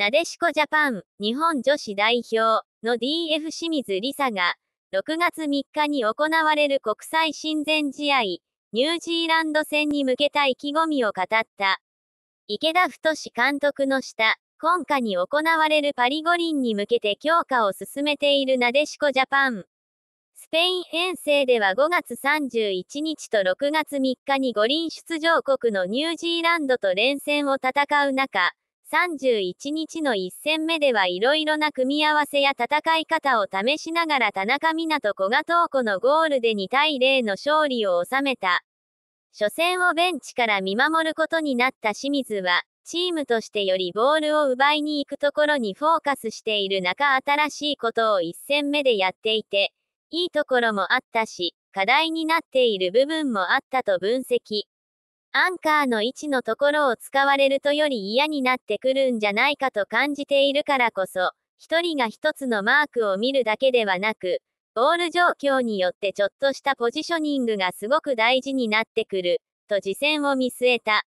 なでしこジャパン日本女子代表の DF 清水梨沙が6月3日に行われる国際親善試合ニュージーランド戦に向けた意気込みを語った。池田太監督の下、今夏に行われるパリ五輪に向けて強化を進めているなでしこジャパン。スペイン遠征では5月31日と6月3日に五輪出場国のニュージーランドと連戦を戦う中、31日の1戦目ではいろいろな組み合わせや戦い方を試しながら田中美奈と古賀東子のゴールで2対0の勝利を収めた。初戦をベンチから見守ることになった清水は、チームとしてよりボールを奪いに行くところにフォーカスしている中新しいことを1戦目でやっていて、いいところもあったし、課題になっている部分もあったと分析。アンカーの位置のところを使われるとより嫌になってくるんじゃないかと感じているからこそ、一人が一つのマークを見るだけではなく、ボール状況によってちょっとしたポジショニングがすごく大事になってくる、と次戦を見据えた。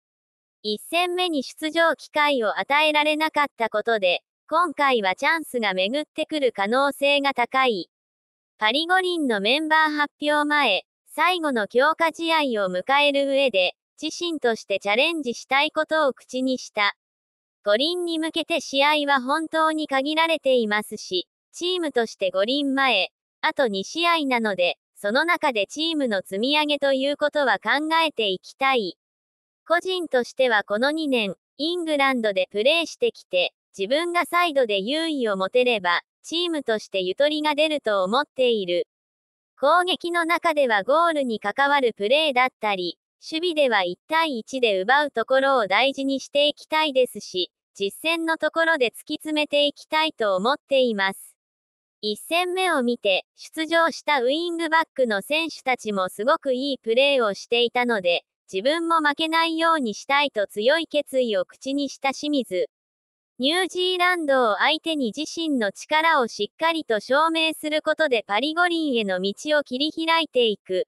一戦目に出場機会を与えられなかったことで、今回はチャンスが巡ってくる可能性が高い。パリ五輪のメンバー発表前、最後の強化試合を迎える上で、自身としてチャレンジしたいことを口にした。五輪に向けて試合は本当に限られていますし、チームとして五輪前、あと2試合なので、その中でチームの積み上げということは考えていきたい。個人としてはこの2年、イングランドでプレーしてきて、自分がサイドで優位を持てれば、チームとしてゆとりが出ると思っている。攻撃の中ではゴールに関わるプレーだったり、守備では1対1で奪うところを大事にしていきたいですし、実戦のところで突き詰めていきたいと思っています。1戦目を見て、出場したウイングバックの選手たちもすごくいいプレーをしていたので、自分も負けないようにしたいと強い決意を口にした清水。ニュージーランドを相手に自身の力をしっかりと証明することでパリ五輪への道を切り開いていく。